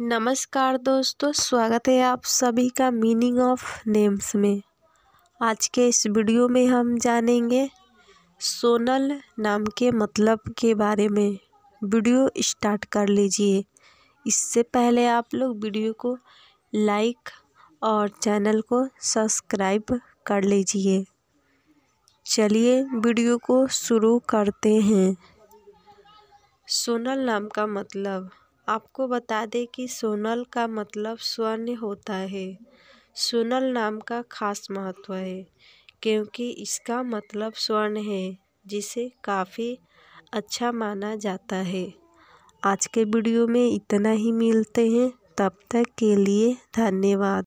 नमस्कार दोस्तों स्वागत है आप सभी का मीनिंग ऑफ नेम्स में आज के इस वीडियो में हम जानेंगे सोनल नाम के मतलब के बारे में वीडियो स्टार्ट कर लीजिए इससे पहले आप लोग वीडियो को लाइक और चैनल को सब्सक्राइब कर लीजिए चलिए वीडियो को शुरू करते हैं सोनल नाम का मतलब आपको बता दें कि सोनल का मतलब स्वर्ण होता है सोनल नाम का खास महत्व है क्योंकि इसका मतलब स्वर्ण है जिसे काफ़ी अच्छा माना जाता है आज के वीडियो में इतना ही मिलते हैं तब तक के लिए धन्यवाद